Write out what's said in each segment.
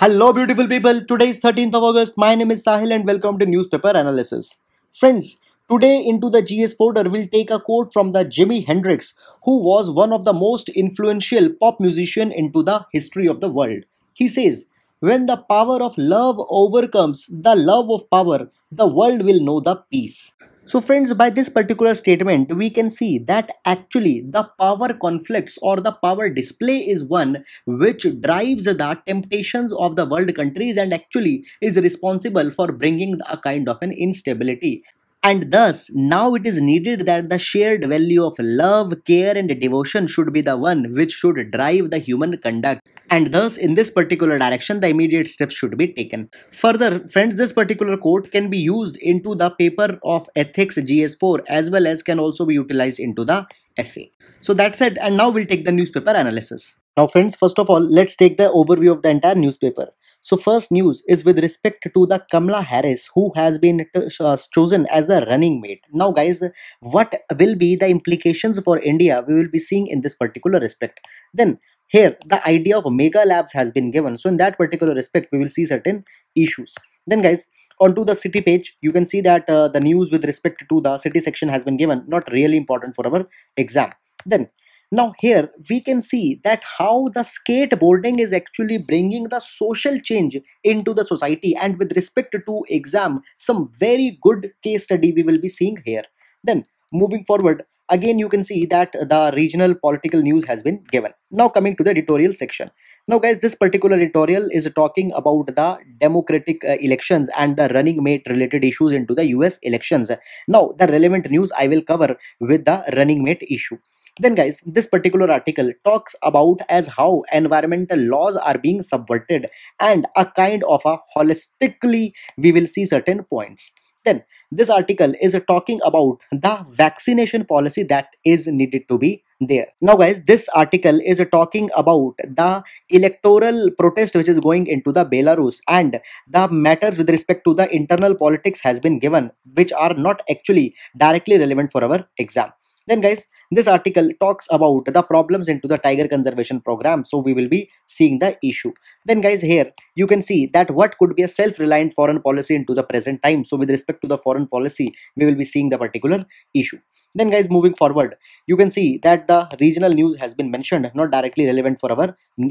Hello, beautiful people. Today is 13th of August. My name is Sahil and welcome to Newspaper Analysis. Friends, today into the GS folder, we will take a quote from the Jimi Hendrix, who was one of the most influential pop musician into the history of the world. He says, when the power of love overcomes the love of power, the world will know the peace. So friends, by this particular statement, we can see that actually the power conflicts or the power display is one which drives the temptations of the world countries and actually is responsible for bringing a kind of an instability and thus, now it is needed that the shared value of love, care, and devotion should be the one which should drive the human conduct. And thus, in this particular direction, the immediate steps should be taken. Further, friends, this particular quote can be used into the paper of Ethics GS4 as well as can also be utilized into the essay. So that's it, and now we'll take the newspaper analysis. Now, friends, first of all, let's take the overview of the entire newspaper. So, first news is with respect to the Kamala Harris, who has been uh, uh, chosen as the running mate. Now, guys, what will be the implications for India? We will be seeing in this particular respect. Then, here the idea of mega labs has been given so in that particular respect we will see certain issues then guys onto the city page you can see that uh, the news with respect to the city section has been given not really important for our exam then now here we can see that how the skateboarding is actually bringing the social change into the society and with respect to exam some very good case study we will be seeing here. Then moving forward again you can see that the regional political news has been given. Now coming to the editorial section. Now guys this particular editorial is talking about the democratic uh, elections and the running mate related issues into the US elections. Now the relevant news I will cover with the running mate issue. Then guys, this particular article talks about as how environmental laws are being subverted and a kind of a holistically we will see certain points. Then this article is talking about the vaccination policy that is needed to be there now guys this article is talking about the electoral protest which is going into the belarus and the matters with respect to the internal politics has been given which are not actually directly relevant for our exam then guys this article talks about the problems into the tiger conservation program so we will be seeing the issue then guys here you can see that what could be a self-reliant foreign policy into the present time so with respect to the foreign policy we will be seeing the particular issue then guys moving forward you can see that the regional news has been mentioned not directly relevant for our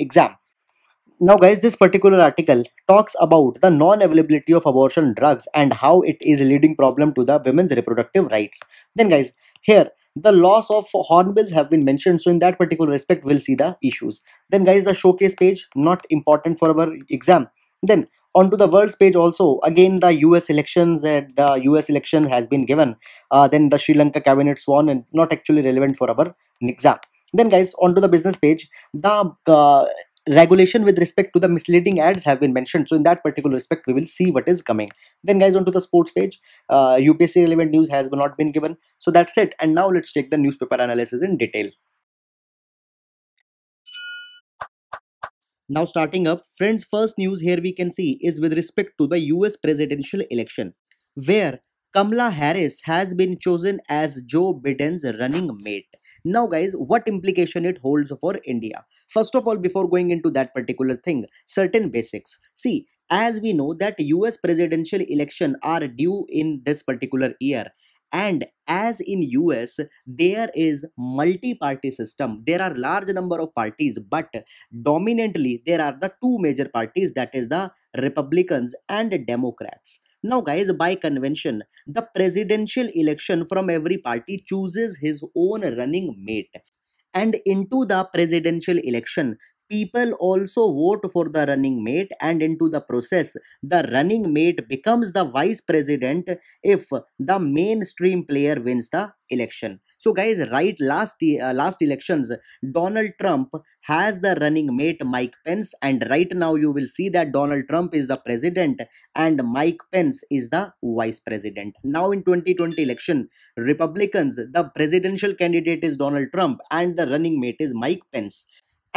exam now guys this particular article talks about the non-availability of abortion drugs and how it is leading problem to the women's reproductive rights then guys here the loss of hornbills have been mentioned so in that particular respect we'll see the issues then guys the showcase page not important for our exam then onto the world's page also again the us elections and the us election has been given uh, then the sri lanka cabinet sworn and not actually relevant for our exam then guys onto the business page the uh, regulation with respect to the misleading ads have been mentioned so in that particular respect we will see what is coming then guys onto the sports page uh, upsc relevant news has not been given so that's it and now let's take the newspaper analysis in detail now starting up friends first news here we can see is with respect to the us presidential election where Kamala Harris has been chosen as Joe Biden's running mate. Now, guys, what implication it holds for India? First of all, before going into that particular thing, certain basics. See, as we know that US presidential election are due in this particular year and as in us there is multi-party system there are large number of parties but dominantly there are the two major parties that is the republicans and democrats now, guys, by convention, the presidential election from every party chooses his own running mate. And into the presidential election, people also vote for the running mate, and into the process, the running mate becomes the vice president if the mainstream player wins the election so guys right last uh, last elections donald trump has the running mate mike pence and right now you will see that donald trump is the president and mike pence is the vice president now in 2020 election republicans the presidential candidate is donald trump and the running mate is mike pence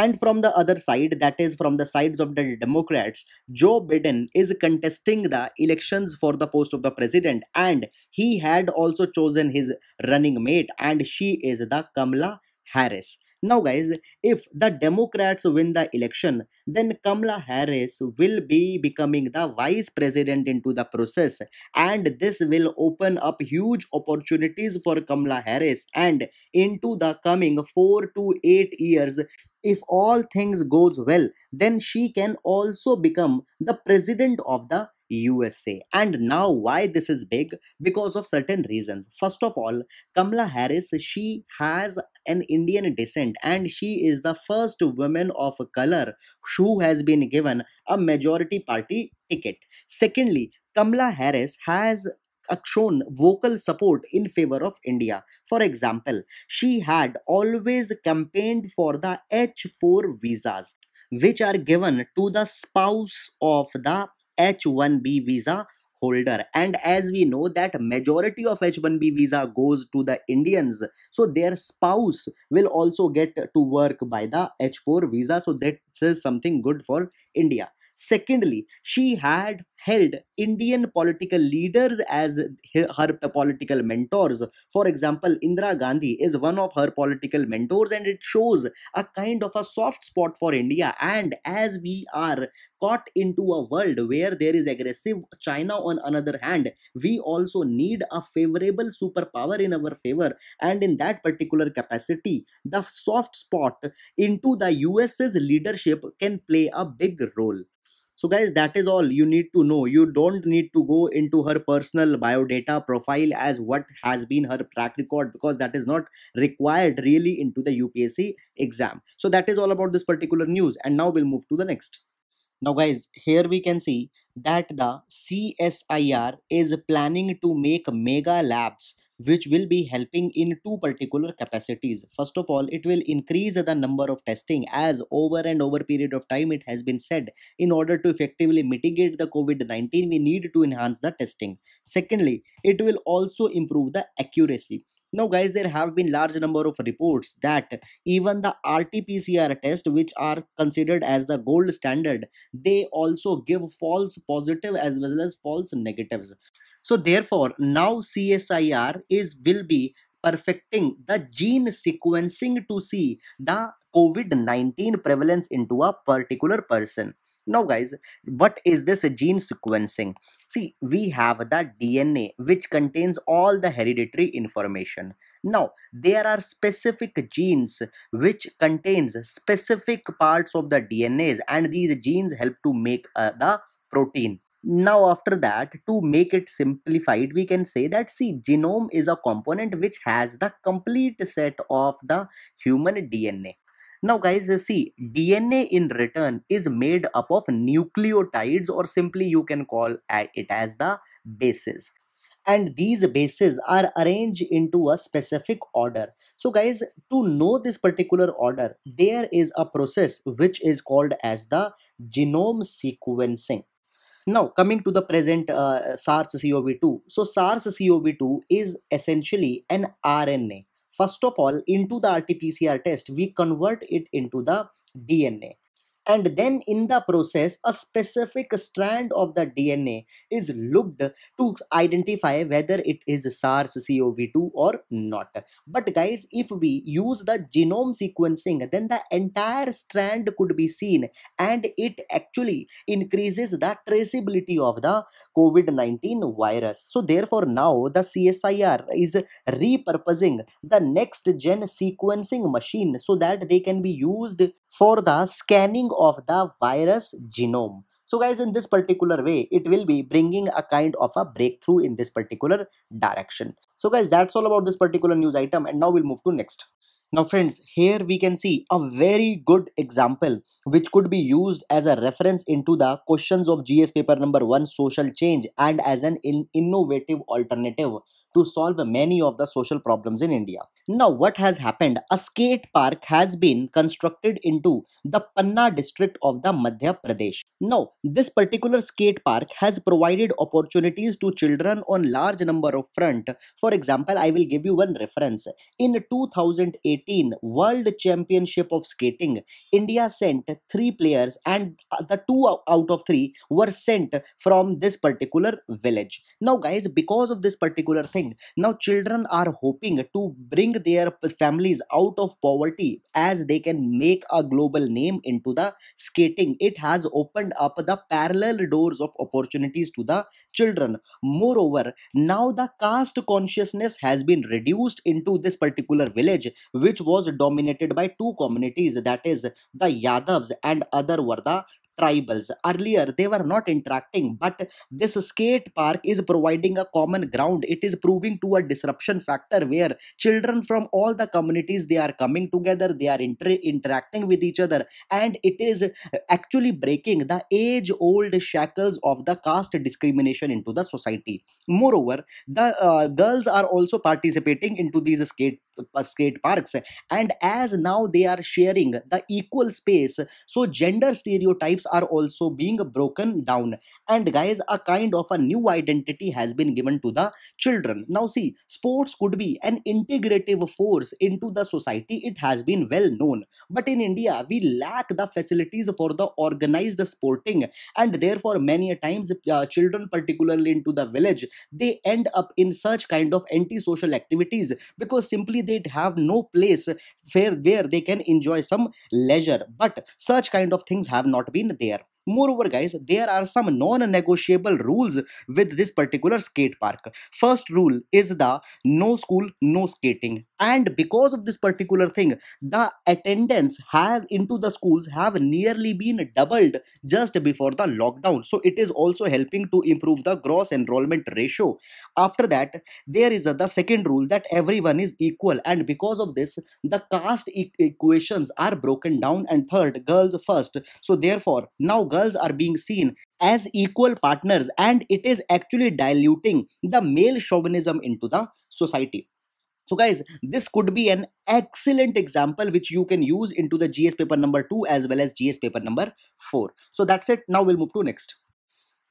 and from the other side, that is from the sides of the Democrats, Joe Biden is contesting the elections for the post of the president. And he had also chosen his running mate, and she is the Kamala Harris. Now, guys, if the Democrats win the election, then Kamala Harris will be becoming the vice president into the process, and this will open up huge opportunities for Kamala Harris. And into the coming four to eight years, if all things goes well then she can also become the president of the USA. And now, why this is big? Because of certain reasons. First of all, Kamala Harris, she has an Indian descent and she is the first woman of color who has been given a majority party ticket. Secondly, Kamala Harris has shown vocal support in favor of India. For example, she had always campaigned for the H4 visas, which are given to the spouse of the H1B visa holder and as we know that majority of h1b visa goes to the indians so their spouse will also get to work by the h4 visa so that is something good for india secondly she had held Indian political leaders as her political mentors. For example, Indira Gandhi is one of her political mentors, and it shows a kind of a soft spot for India. And as we are caught into a world where there is aggressive China on another hand, we also need a favorable superpower in our favor. And in that particular capacity, the soft spot into the US's leadership can play a big role. So, guys, that is all you need to know. You don't need to go into her personal bio data profile as what has been her track record because that is not required really into the UPSC exam. So, that is all about this particular news. And now we'll move to the next. Now, guys, here we can see that the CSIR is planning to make mega labs which will be helping in two particular capacities first of all it will increase the number of testing as over and over period of time it has been said in order to effectively mitigate the covid-19 we need to enhance the testing secondly it will also improve the accuracy now guys there have been large number of reports that even the rt-pcr test which are considered as the gold standard they also give false positive as well as false negatives so therefore, now CSIR is will be perfecting the gene sequencing to see the COVID-19 prevalence into a particular person. Now guys, what is this gene sequencing? See, we have the DNA which contains all the hereditary information. Now, there are specific genes which contains specific parts of the DNAs and these genes help to make uh, the protein now, after that, to make it simplified, we can say that see, genome is a component which has the complete set of the human DNA. Now, guys, see, DNA in return is made up of nucleotides, or simply you can call it as the bases. And these bases are arranged into a specific order. So, guys, to know this particular order, there is a process which is called as the genome sequencing now, coming to the present uh, SARS CoV2. So, SARS CoV2 is essentially an RNA. First of all, into the RT PCR test, we convert it into the DNA and then in the process a specific strand of the dna is looked to identify whether it is sars-cov2 or not but guys if we use the genome sequencing then the entire strand could be seen and it actually increases the traceability of the covid-19 virus so therefore now the csir is repurposing the next gen sequencing machine so that they can be used for the scanning of the virus genome. So guys, in this particular way, it will be bringing a kind of a breakthrough in this particular direction. So guys, that's all about this particular news item and now we'll move to next. Now friends, here we can see a very good example which could be used as a reference into the questions of GS paper number 1 social change and as an in innovative alternative to solve many of the social problems in India. Now, what has happened? A skate park has been constructed into the Panna district of the Madhya Pradesh. Now, this particular skate park has provided opportunities to children on large number of front. For example, I will give you one reference. In 2018 World Championship of Skating, India sent three players, and the two out of three were sent from this particular village. Now, guys, because of this particular thing thing. Now, children are hoping to bring their families out of poverty as they can make a global name into the skating. It has opened up the parallel doors of opportunities to the children. Moreover, now the caste consciousness has been reduced into this particular village, which was dominated by two communities that is, the Yadavs and other Varda tribals. Earlier, they were not interacting, but this skate park is providing a common ground. It is proving to a disruption factor where children from all the communities they are coming together, they are inter- interacting with each other, and it is actually breaking the age old shackles of the caste discrimination into the society. Moreover, the uh, girls are also participating into these skate uh, skate parks and as now they are sharing the equal space so gender stereotypes are also being broken down and guys a kind of a new identity has been given to the children now see sports could be an integrative force into the society it has been well known but in india we lack the facilities for the organized sporting and therefore many times uh, children particularly into the village they end up in such kind of antisocial activities because simply they have no place where where they can enjoy some leisure but such kind of things have not been there Moreover, guys, there are some non-negotiable rules with this particular skate park. First rule is the no school, no skating. And because of this particular thing, the attendance has into the schools have nearly been doubled just before the lockdown. So it is also helping to improve the gross enrollment ratio. After that, there is the second rule that everyone is equal. And because of this, the caste e equations are broken down. And third, girls first. So therefore, now girls are being seen as equal partners and it is actually diluting the male chauvinism into the society. So, guys, this could be an excellent example which you can use into the GS paper number 2 as well as GS paper number 4. So, that's it. Now, we'll move to next.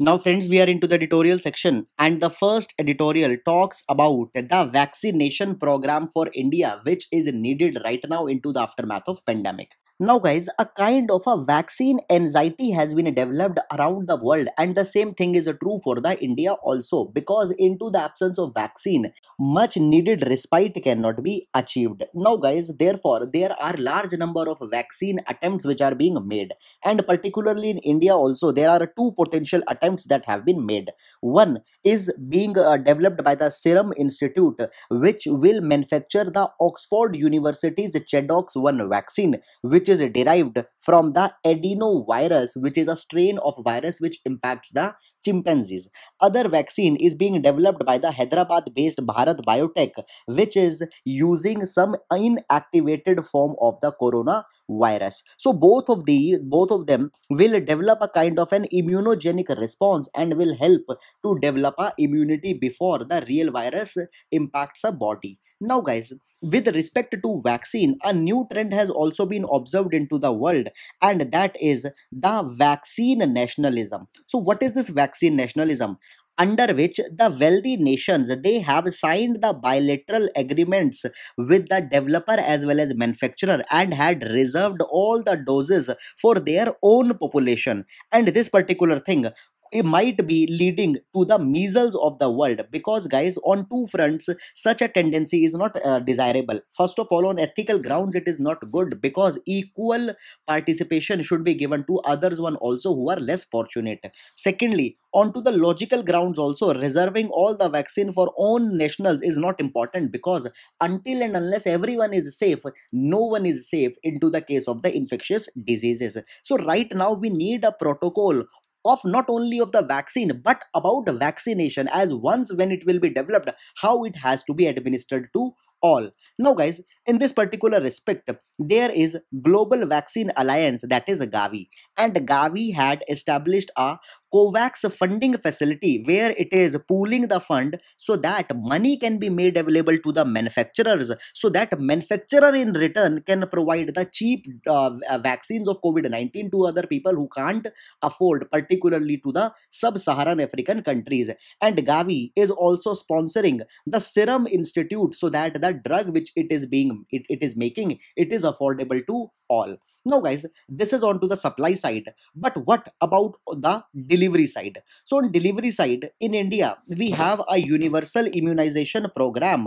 Now, friends, we are into the editorial section, and the first editorial talks about the vaccination program for India, which is needed right now into the aftermath of pandemic. Now, guys, a kind of a vaccine anxiety has been developed around the world, and the same thing is true for the India also, because into the absence of vaccine, much needed respite cannot be achieved. Now, guys, therefore, there are large number of vaccine attempts which are being made, and particularly in India also, there are two potential attempts that have been made. One is being uh, developed by the Serum Institute, which will manufacture the Oxford University's chadox 1 vaccine, which is derived from the adenovirus, which is a strain of virus which impacts the chimpanzees. Other vaccine is being developed by the Hyderabad-based Bharat Biotech, which is using some inactivated form of the coronavirus. So both of the both of them will develop a kind of an immunogenic response and will help to develop a immunity before the real virus impacts a body. Now guys, with respect to vaccine, a new trend has also been observed into the world and that is the vaccine nationalism. So what is this vaccine nationalism? under which the wealthy nations they have signed the bilateral agreements with the developer as well as manufacturer and had reserved all the doses for their own population and this particular thing it might be leading to the measles of the world because guys on two fronts such a tendency is not uh, desirable first of all on ethical grounds it is not good because equal participation should be given to others one also who are less fortunate secondly onto the logical grounds also reserving all the vaccine for own nationals is not important because until and unless everyone is safe no one is safe into the case of the infectious diseases so right now we need a protocol of not only of the vaccine but about vaccination as once when it will be developed how it has to be administered to all now guys in this particular respect there is global vaccine alliance that is gavi and gavi had established a COVAX funding facility where it is pooling the fund so that money can be made available to the manufacturers so that manufacturer in return can provide the cheap uh, uh vaccines of COVID-19 to other people who can't afford particularly to the sub-Saharan African countries. And Gavi is also sponsoring the Serum Institute so that the drug which it is being it, it is making it is affordable to all now guys this is on to the supply side but what about the delivery side so on delivery side in india we have a universal immunization program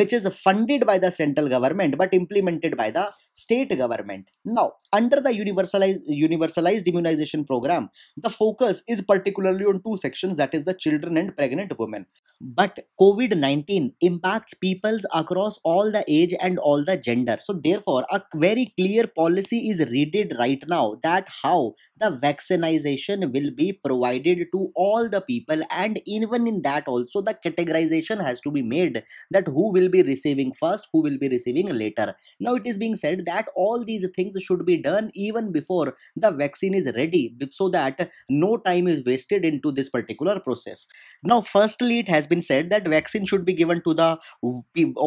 which is funded by the central government but implemented by the state government now under the universalized universalized immunization program the focus is particularly on two sections that is the children and pregnant women but COVID 19 impacts peoples across all the age and all the gender. So, therefore, a very clear policy is needed right now that how the vaccination will be provided to all the people, and even in that, also the categorization has to be made that who will be receiving first, who will be receiving later. Now, it is being said that all these things should be done even before the vaccine is ready so that no time is wasted into this particular process. Now, firstly, it has been been said that vaccine should be given to the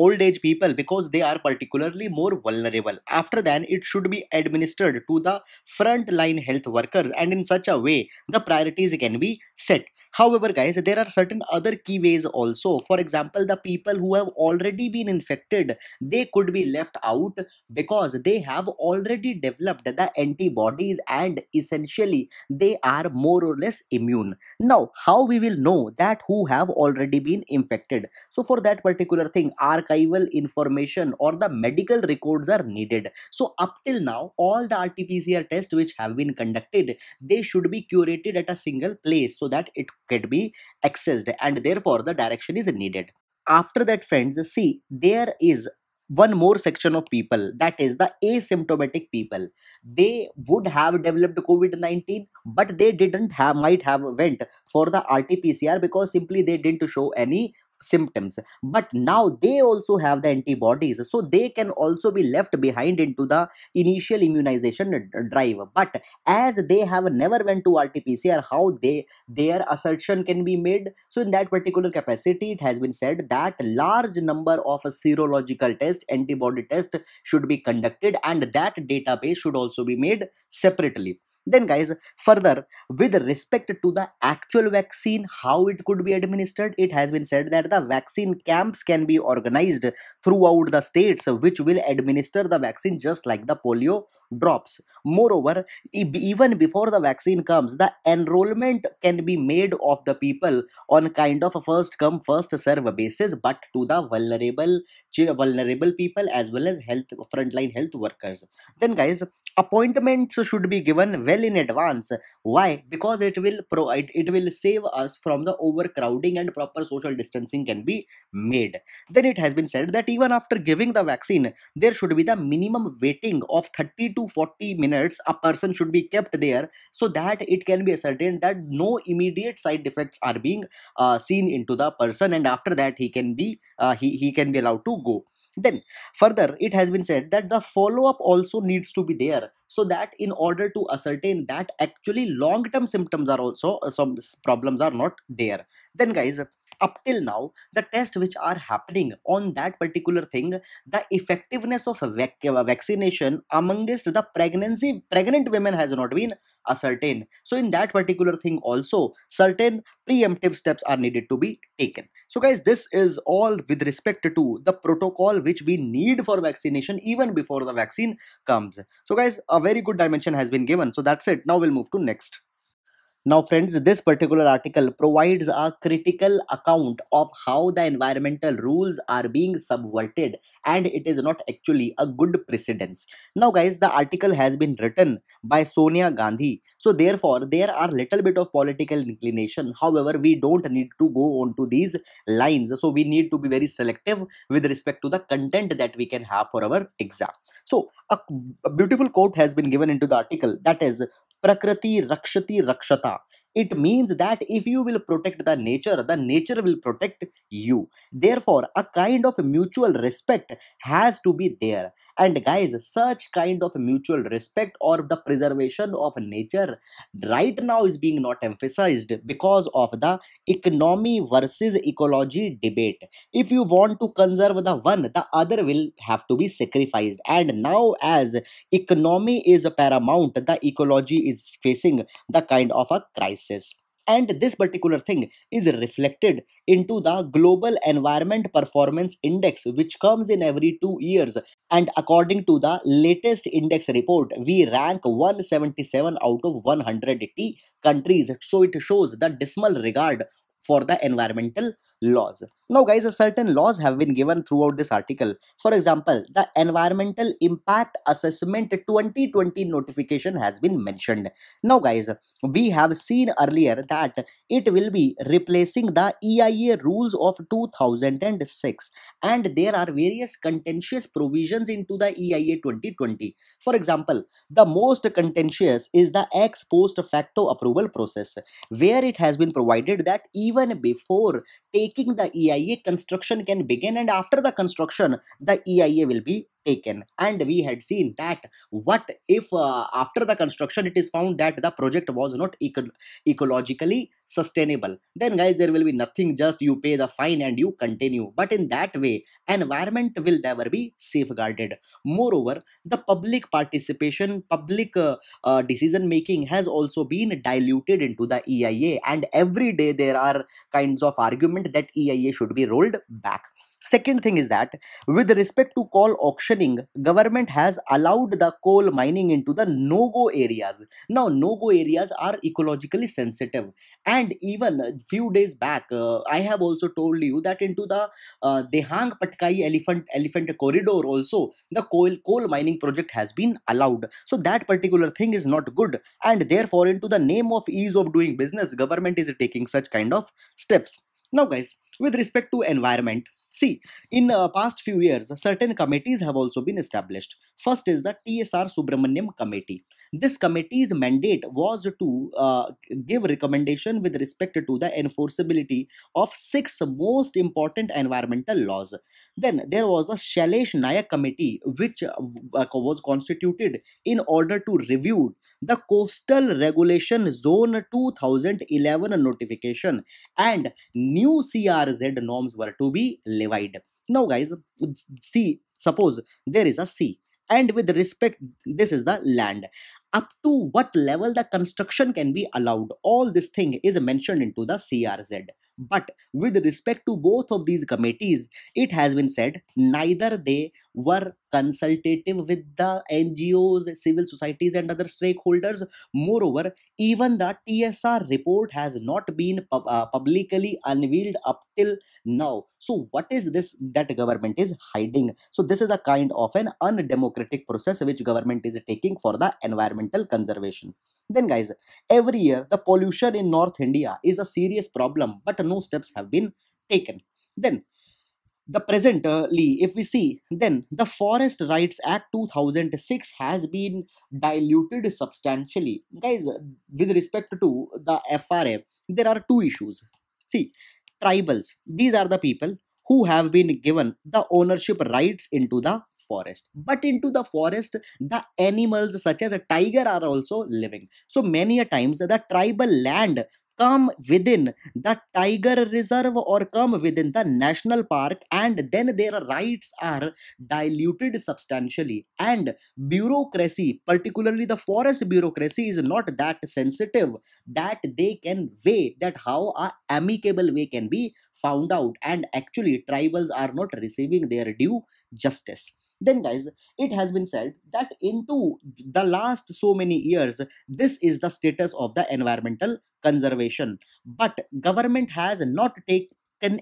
old age people because they are particularly more vulnerable after that it should be administered to the frontline health workers and in such a way the priorities can be set However, guys, there are certain other key ways also. For example, the people who have already been infected, they could be left out because they have already developed the antibodies and essentially they are more or less immune. Now, how we will know that who have already been infected? So for that particular thing, archival information or the medical records are needed. So up till now, all the RT-PCR tests which have been conducted, they should be curated at a single place so that it can be accessed and therefore the direction is needed after that friends see there is one more section of people that is the asymptomatic people they would have developed covid-19 but they didn't have might have went for the rt-pcr because simply they didn't show any symptoms but now they also have the antibodies so they can also be left behind into the initial immunization drive but as they have never went to rt-pcr how they their assertion can be made so in that particular capacity it has been said that large number of serological test antibody test should be conducted and that database should also be made separately then guys further with respect to the actual vaccine how it could be administered it has been said that the vaccine camps can be organized throughout the states which will administer the vaccine just like the polio drops. Moreover, even before the vaccine comes, the enrollment can be made of the people on kind of a first come first serve basis, but to the vulnerable vulnerable people as well as health frontline health workers. Then, guys, appointments should be given well in advance. Why? Because it will provide it will save us from the overcrowding and proper social distancing can be made. Then it has been said that even after giving the vaccine, there should be the minimum waiting of 30 to 40 minutes a person should be kept there so that it can be ascertained that no immediate side effects are being uh, seen into the person and after that he can be uh, he, he can be allowed to go then further it has been said that the follow-up also needs to be there so that in order to ascertain that actually long-term symptoms are also uh, some problems are not there then guys up till now the tests which are happening on that particular thing the effectiveness of vac- vaccination amongst the pregnancy pregnant women has not been ascertained so in that particular thing also certain preemptive steps are needed to be taken so guys this is all with respect to the protocol which we need for vaccination even before the vaccine comes so guys a very good dimension has been given so that's it now we'll move to next now, friends, this particular article provides a critical account of how the environmental rules are being subverted, and it is not actually a good precedence. Now, guys, the article has been written by Sonia Gandhi, so therefore there are little bit of political inclination. However, we don't need to go onto these lines, so we need to be very selective with respect to the content that we can have for our exam. So, a, a beautiful quote has been given into the article that is, Prakriti Rakshati Rakshata. It means that if you will protect the nature, the nature will protect you. Therefore, a kind of mutual respect has to be there and guys such kind of mutual respect or the preservation of nature right now is being not emphasized because of the economy versus ecology debate if you want to conserve the one the other will have to be sacrificed and now as economy is paramount the ecology is facing the kind of a crisis and this particular thing is reflected into the global environment performance index which comes in every 2 years and according to the latest index report we rank 177 out of 180 countries so it shows the dismal regard for the environmental laws. Now, guys, certain laws have been given throughout this article. For example, the Environmental Impact Assessment 2020 notification has been mentioned. Now, guys, we have seen earlier that it will be replacing the EIA rules of 2006, and there are various contentious provisions into the EIA 2020. For example, the most contentious is the ex post facto approval process, where it has been provided that even even before taking the EIA, construction can begin, and after the construction, the EIA will be taken. And we had seen that what if uh, after the construction it is found that the project was not eco- ecologically sustainable? Then, guys, there will be nothing, just you pay the fine and you continue. But in that way, environment will never be safeguarded. Moreover, the public participation, public uh, uh, decision making has also been diluted into the EIA, and every day there are kinds of arguments that EIA should be rolled back. Second thing is that with respect to coal auctioning, government has allowed the coal mining into the no-go areas. Now, no-go areas are ecologically sensitive. And even a few days back, uh, I have also told you that into the uh, Dehang Patkai Elephant Elephant Corridor also, the coal coal mining project has been allowed. So that particular thing is not good. And therefore, into the name of ease of doing business, government is taking such kind of steps now guys, with respect to environment, See, in uh, past few years, certain committees have also been established. First is the TSR Subramaniam Committee. This committee's mandate was to uh, give recommendation with respect to the enforceability of six most important environmental laws. Then there was the Shailesh Nayak Committee, which uh, was constituted in order to review the Coastal Regulation Zone 2011 notification and new CRZ norms were to be levied. Now guys, see, suppose there is a sea and with respect this is the land up to what level the construction can be allowed all this thing is mentioned into the crz but with respect to both of these committees, it has been said neither they were consultative with the NGOs, civil societies, and other stakeholders. Moreover, even the TSR report has not been pub uh, publicly unveiled up till now. So, what is this that government is hiding? So, this is a kind of an undemocratic process which government is taking for the environmental conservation. Then guys, every year the pollution in North India is a serious problem but no steps have been taken. Then the presently if we see then the forest rights act 2006 has been diluted substantially guys with respect to the fra there are two issues see tribals these are the people who have been given the ownership rights into the forest but into the forest the animals such as a tiger are also living so many a times the tribal land come within the tiger reserve or come within the national park and then their rights are diluted substantially and bureaucracy particularly the forest bureaucracy is not that sensitive that they can weigh that how a amicable way can be found out and actually tribals are not receiving their due justice then guys it has been said that into the last so many years this is the status of the environmental conservation but government has not taken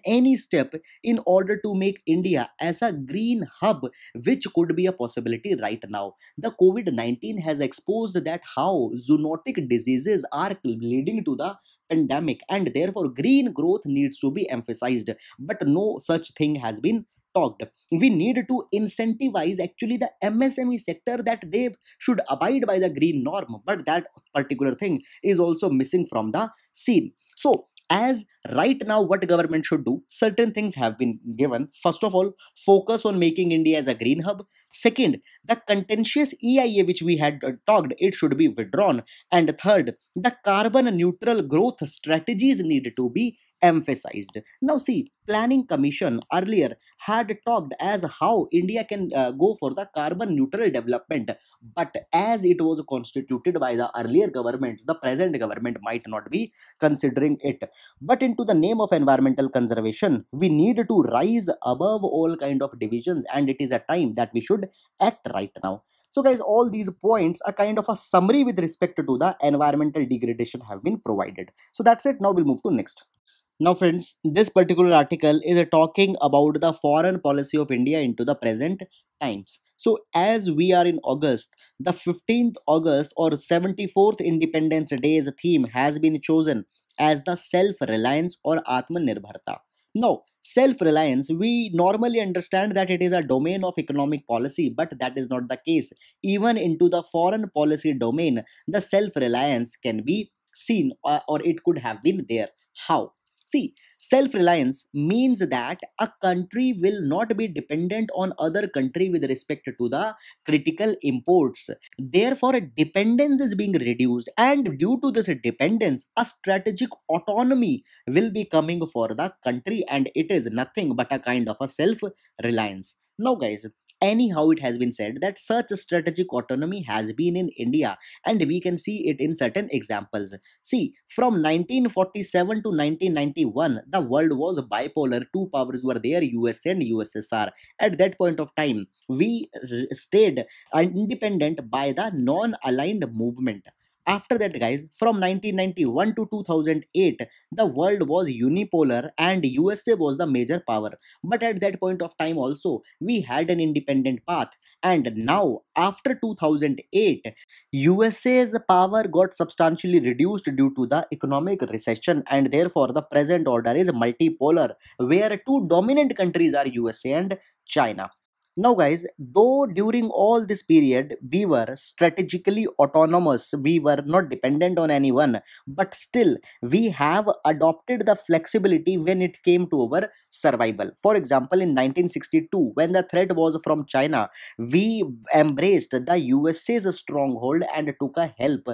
any step in order to make India as a green hub, which could be a possibility right now. The COVID 19 has exposed that how zoonotic diseases are leading to the pandemic, and therefore, green growth needs to be emphasized. But no such thing has been talked we need to incentivize actually the msme sector that they should abide by the green norm but that particular thing is also missing from the scene so as right now what government should do certain things have been given first of all focus on making india as a green hub second the contentious eia which we had uh, talked it should be withdrawn and third the carbon neutral growth strategies need to be emphasized now see planning commission earlier had talked as how india can uh, go for the carbon neutral development but as it was constituted by the earlier governments the present government might not be considering it but in to the name of environmental conservation, we need to rise above all kind of divisions and it is a time that we should act right now. So guys, all these points are kind of a summary with respect to the environmental degradation have been provided. So that's it. Now we'll move to next. Now friends, this particular article is talking about the foreign policy of India into the present times. So as we are in August, the 15th August or 74th Independence Day's theme has been chosen as the self reliance or Atmanirbharta. Now, self reliance, we normally understand that it is a domain of economic policy, but that is not the case. Even into the foreign policy domain, the self reliance can be seen uh, or it could have been there. How? See, self reliance means that a country will not be dependent on other country with respect to the critical imports. Therefore, dependence is being reduced, and due to this dependence, a strategic autonomy will be coming for the country, and it is nothing but a kind of a self reliance. Now, guys, Anyhow, it has been said that such strategic autonomy has been in India, and we can see it in certain examples. See, from 1947 to 1991, the world was bipolar. Two powers were there, US and USSR. At that point of time, we uh, stayed uh, independent by the non aligned movement. After that, guys, from 1991 to 2008, the world was unipolar and USA was the major power. But at that point of time also, we had an independent path. And now, after 2008, USA's power got substantially reduced due to the economic recession and therefore the present order is multipolar, where two dominant countries are USA and China. Now, guys, though during all this period we were strategically autonomous, we were not dependent on anyone, but still we have adopted the flexibility when it came to our survival. For example, in 1962, when the threat was from China, we embraced the USA's stronghold and took a help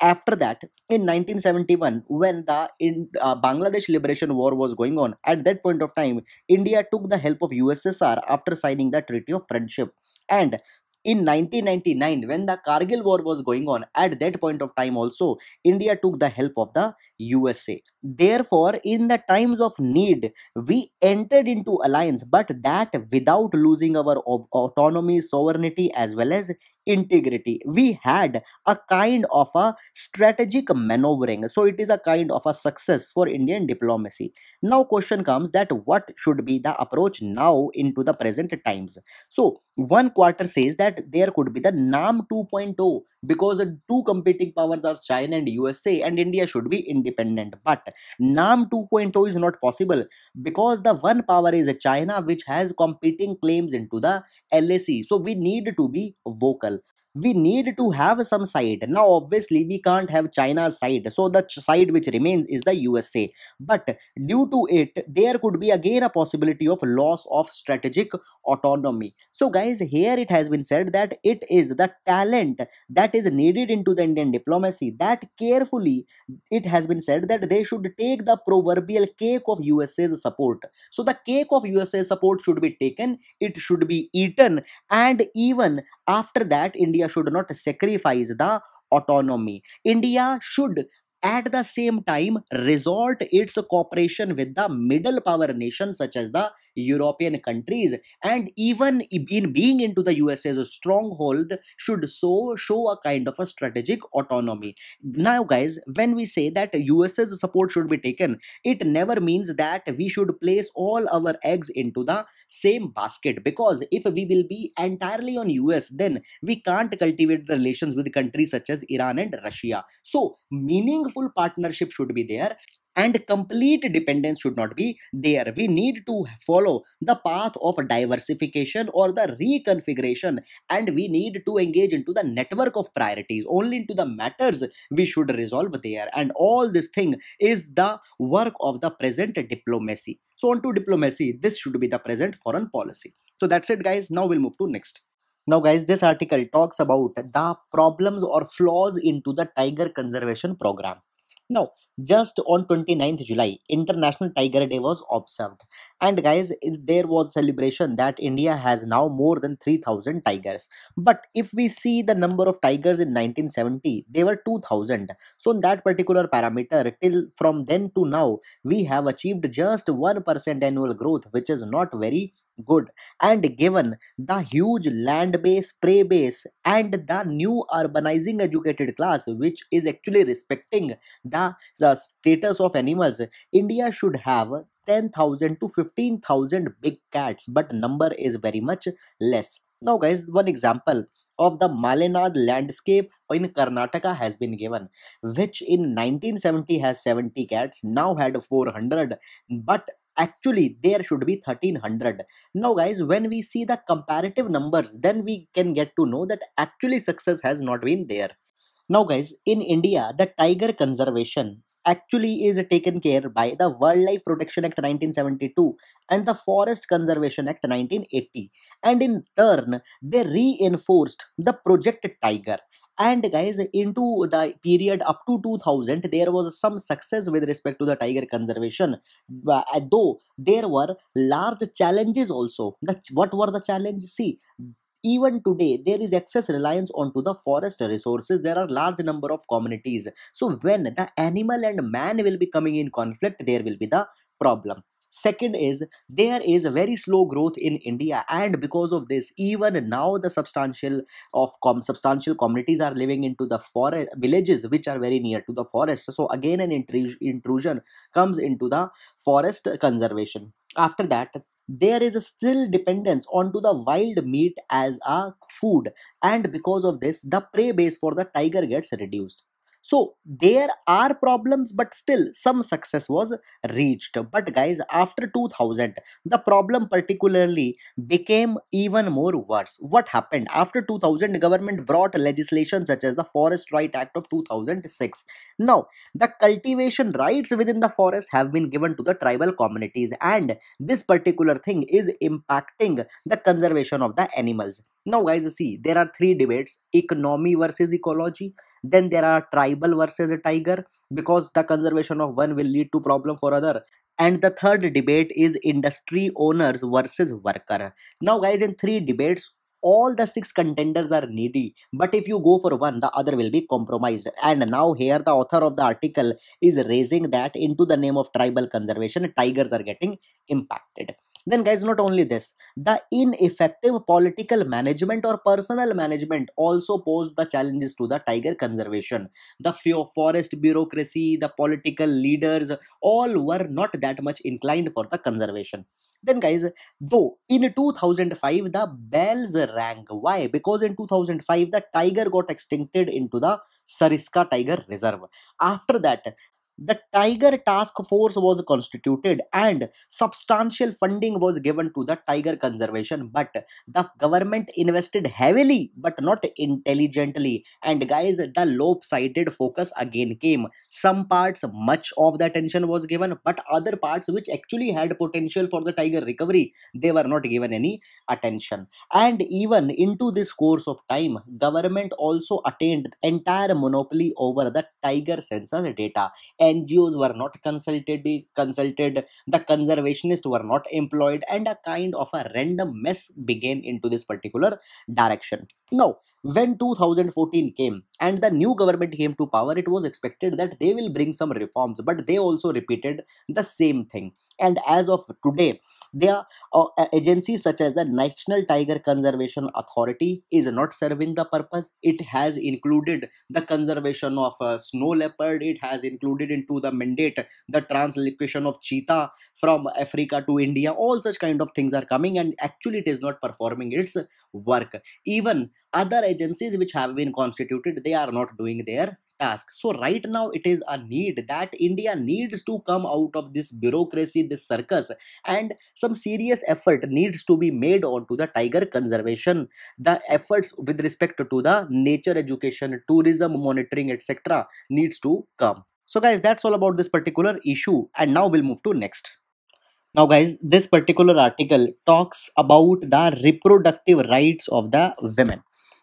after that in 1971 when the in, uh, bangladesh liberation war was going on at that point of time india took the help of ussr after signing the treaty of friendship and in 1999 when the kargil war was going on at that point of time also india took the help of the usa therefore in the times of need we entered into alliance but that without losing our autonomy sovereignty as well as integrity we had a kind of a strategic maneuvering so it is a kind of a success for indian diplomacy now question comes that what should be the approach now into the present times so one quarter says that there could be the nam 2.0 because two competing powers are china and usa and india should be independent but nam 2.0 is not possible because the one power is china which has competing claims into the lac so we need to be vocal we need to have some side now obviously we can't have china's side so the side which remains is the usa but due to it there could be again a possibility of loss of strategic autonomy so guys here it has been said that it is the talent that is needed into the indian diplomacy that carefully it has been said that they should take the proverbial cake of usa's support so the cake of usa's support should be taken it should be eaten and even after that, India should not sacrifice the autonomy. India should at the same time resort its cooperation with the middle power nations such as the European countries, and even in being into the USA's stronghold, should so show a kind of a strategic autonomy. Now, guys, when we say that USA's support should be taken, it never means that we should place all our eggs into the same basket because if we will be entirely on US, then we can't cultivate the relations with countries such as Iran and Russia. So, meaningful partnership should be there and complete dependence should not be there. We need to follow the path of diversification or the reconfiguration and we need to engage into the network of priorities, only into the matters we should resolve there. And all this thing is the work of the present diplomacy. So on to diplomacy, this should be the present foreign policy. So that's it guys, now we'll move to next. Now guys, this article talks about the problems or flaws into the tiger conservation program. Now, just on 29th July, International Tiger Day was observed. And guys, there was celebration that India has now more than 3000 tigers. But if we see the number of tigers in 1970, they were 2000. So in that particular parameter, till from then to now, we have achieved just 1% annual growth, which is not very good and given the huge land base prey base and the new urbanizing educated class which is actually respecting the, the status of animals india should have 10000 to 15000 big cats but number is very much less now guys one example of the Malenad landscape in Karnataka has been given, which in 1970 has 70 cats, now had 400, but actually there should be 1300 now guys when we see the comparative numbers then we can get to know that actually success has not been there now guys in india the tiger conservation actually is taken care by the wildlife protection act 1972 and the forest conservation act 1980 and in turn they reinforced the project tiger and guys into the period up to 2000 there was some success with respect to the tiger conservation uh, though there were large challenges also the, what were the challenges see even today there is excess reliance onto the forest resources there are large number of communities so when the animal and man will be coming in conflict there will be the problem second is there is a very slow growth in india and because of this even now the substantial of com- substantial communities are living into the forest villages which are very near to the forest so again an intrusion comes into the forest conservation after that there is a still dependence onto the wild meat as a food and because of this the prey base for the tiger gets reduced so there are problems, but still some success was reached. But guys, after 2000, the problem particularly became even more worse. What happened? After 2000, government brought legislation such as the Forest Right Act of 2006 now, the cultivation rights within the forest have been given to the tribal communities, and this particular thing is impacting the conservation of the animals. Now, guys, see, there are three debates economy versus ecology, then there are tribal versus tiger, because the conservation of one will lead to problem for other and the third debate is industry owners versus worker now guys in three debates all the six contenders are needy but if you go for one the other will be compromised and now here the author of the article is raising that into the name of tribal conservation tigers are getting impacted then guys not only this the ineffective political management or personal management also posed the challenges to the tiger conservation the forest bureaucracy the political leaders all were not that much inclined for the conservation then, guys, though in 2005 the bells rang. Why? Because in 2005 the tiger got extincted into the Sariska Tiger Reserve. After that, the Tiger Task Force was constituted and substantial funding was given to the tiger conservation, but the government invested heavily but not intelligently. And guys, the lopsided focus again came. Some parts, much of the attention was given, but other parts which actually had potential for the tiger recovery, they were not given any attention. And even into this course of time, government also attained entire monopoly over the tiger census data NGOs were not consulted, consulted, the conservationists were not employed, and a kind of a random mess began into this particular direction. Now, when 2014 came and the new government came to power, it was expected that they will bring some reforms, but they also repeated the same thing. And as of today, their are uh, agencies such as the National Tiger Conservation Authority is not serving the purpose. It has included the conservation of uh, snow leopard. It has included into the mandate the translocation of cheetah from Africa to India. All such kind of things are coming and actually it is not performing its work. Even other agencies which have been constituted, they are not doing their task so right now it is a need that india needs to come out of this bureaucracy this circus and some serious effort needs to be made onto the tiger conservation the efforts with respect to the nature education tourism monitoring etc needs to come so guys that's all about this particular issue and now we'll move to next now guys this particular article talks about the reproductive rights of the women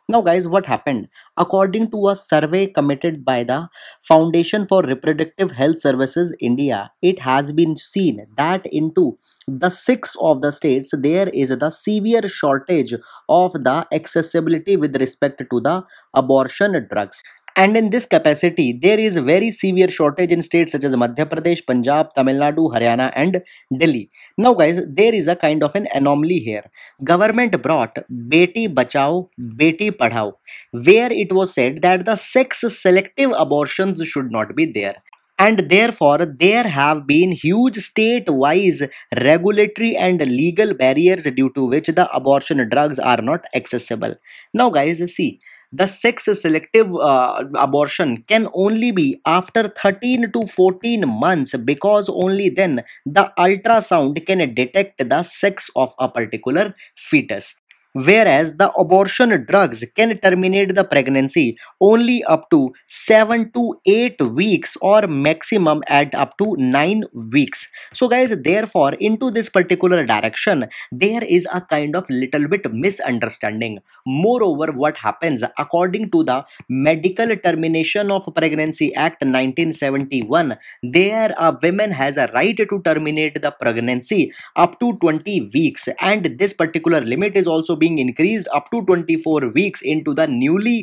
now, guys, what happened? According to a survey committed by the Foundation for Reproductive Health Services India, it has been seen that into the six of the states there is the severe shortage of the accessibility with respect to the abortion drugs. And in this capacity, there is very severe shortage in states such as Madhya Pradesh, Punjab, Tamil Nadu, Haryana, and Delhi. Now, guys, there is a kind of an anomaly here. Government brought Beti Bachao, Beti Padhao, where it was said that the sex selective abortions should not be there and therefore there have been huge state-wise regulatory and legal barriers due to which the abortion drugs are not accessible. Now guys see, the sex selective uh, abortion can only be after 13 to 14 months because only then the ultrasound can detect the sex of a particular fetus whereas the abortion drugs can terminate the pregnancy only up to 7 to 8 weeks or maximum at up to 9 weeks so guys therefore into this particular direction there is a kind of little bit misunderstanding moreover what happens according to the medical termination of pregnancy act 1971 there a woman has a right to terminate the pregnancy up to 20 weeks and this particular limit is also being increased up to 24 weeks into the newly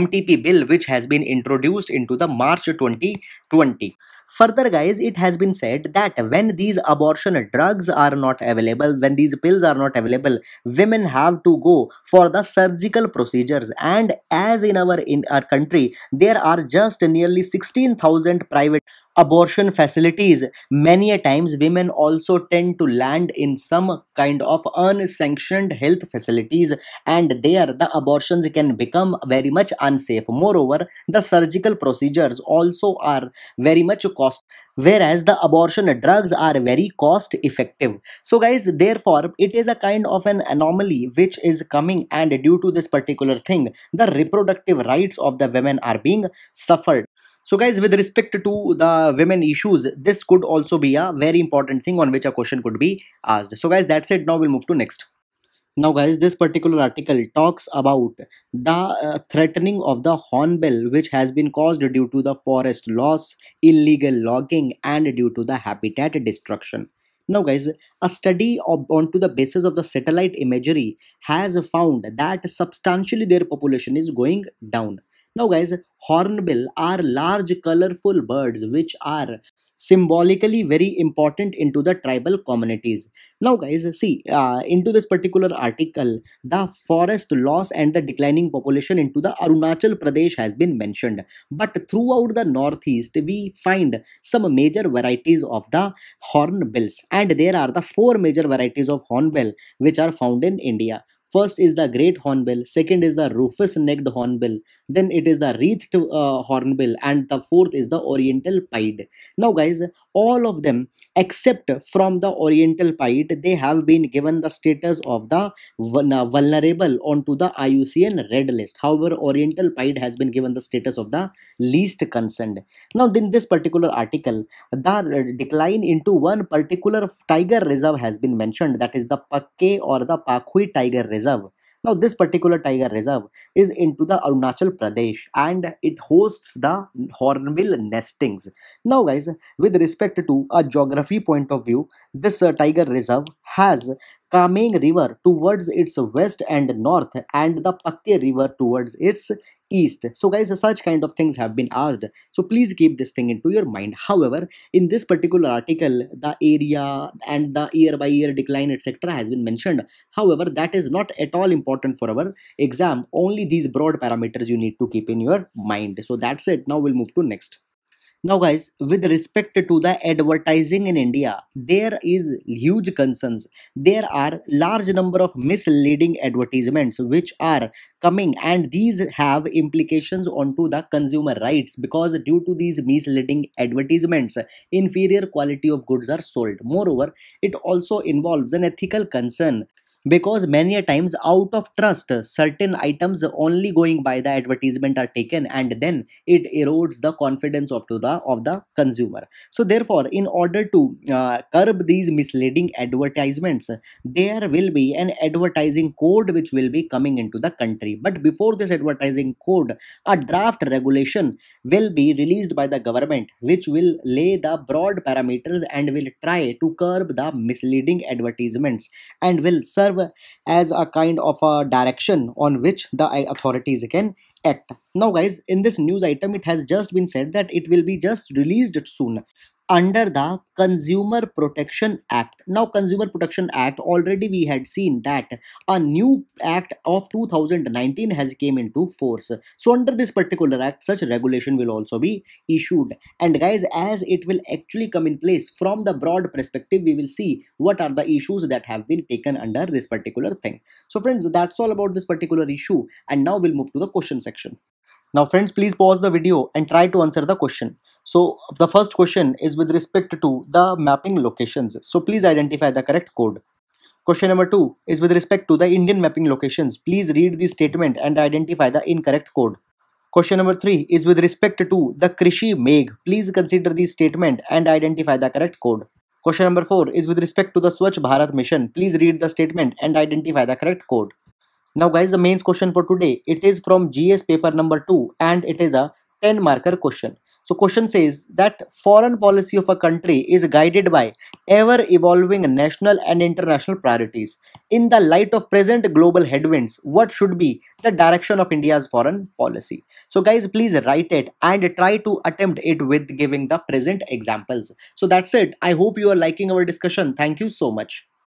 MTP um, bill which has been introduced into the March 2020. Further, guys, it has been said that when these abortion drugs are not available, when these pills are not available, women have to go for the surgical procedures. And as in our in our country, there are just nearly 16,000 private abortion facilities. Many a times, women also tend to land in some kind of unsanctioned health facilities, and there the abortions can become very much unsafe. Moreover, the surgical procedures also are very much cost whereas the abortion drugs are very cost effective so guys therefore it is a kind of an anomaly which is coming and due to this particular thing the reproductive rights of the women are being suffered so guys with respect to the women issues this could also be a very important thing on which a question could be asked so guys that's it now we'll move to next now guys this particular article talks about the uh, threatening of the hornbill which has been caused due to the forest loss illegal logging and due to the habitat destruction now guys a study onto the basis of the satellite imagery has found that substantially their population is going down now, guys, hornbill are large colorful birds which are symbolically very important into the tribal communities now guys see uh, into this particular article the forest loss and the declining population into the arunachal pradesh has been mentioned but throughout the northeast we find some major varieties of the hornbills and there are the four major varieties of hornbill which are found in india First is the great hornbill, second is the rufous necked hornbill, then it is the wreathed uh, hornbill, and the fourth is the oriental pied. Now, guys, all of them except from the oriental pied, they have been given the status of the vulnerable onto the IUCN red list. However, oriental pied has been given the status of the least concerned. Now, in this particular article, the decline into one particular tiger reserve has been mentioned that is the Pakke or the Pakhui tiger reserve Reserve. Now, this particular tiger reserve is into the Arunachal Pradesh and it hosts the hornbill nestings. Now, guys, with respect to a geography point of view, this uh, tiger reserve has Kameng River towards its west and north and the Pakke River towards its east. So guys, such kind of things have been asked. So please keep this thing into your mind. However, in this particular article, the area and the year by year decline etc has been mentioned. However, that is not at all important for our exam. Only these broad parameters you need to keep in your mind. So that's it. Now we'll move to next. Now guys, with respect to the advertising in India, there is huge concerns. There are large number of misleading advertisements which are coming and these have implications onto the consumer rights because due to these misleading advertisements, inferior quality of goods are sold. Moreover, it also involves an ethical concern because many a times out of trust certain items only going by the advertisement are taken and then it erodes the confidence of to the of the consumer so therefore in order to uh, curb these misleading advertisements there will be an advertising code which will be coming into the country but before this advertising code a draft regulation will be released by the government which will lay the broad parameters and will try to curb the misleading advertisements and will serve serve as a kind of a direction on which the authorities can act now guys in this news item it has just been said that it will be just released soon under the consumer protection act now consumer protection act already we had seen that a new act of 2019 has came into force so under this particular act such regulation will also be issued and guys as it will actually come in place from the broad perspective we will see what are the issues that have been taken under this particular thing so friends that's all about this particular issue and now we'll move to the question section now friends please pause the video and try to answer the question so the first question is with respect to the mapping locations. So please identify the correct code. Question number two is with respect to the Indian mapping locations. Please read the statement and identify the incorrect code. Question number three is with respect to the Krishi Meg. Please consider the statement and identify the correct code. Question number four is with respect to the Swachh Bharat mission. Please read the statement and identify the correct code. Now guys the main question for today it is from GS paper number 2 and it is a 10 marker question. So question says that foreign policy of a country is guided by ever evolving national and international priorities. In the light of present global headwinds, what should be the direction of India's foreign policy? So guys, please write it and try to attempt it with giving the present examples. So that's it. I hope you are liking our discussion. Thank you so much.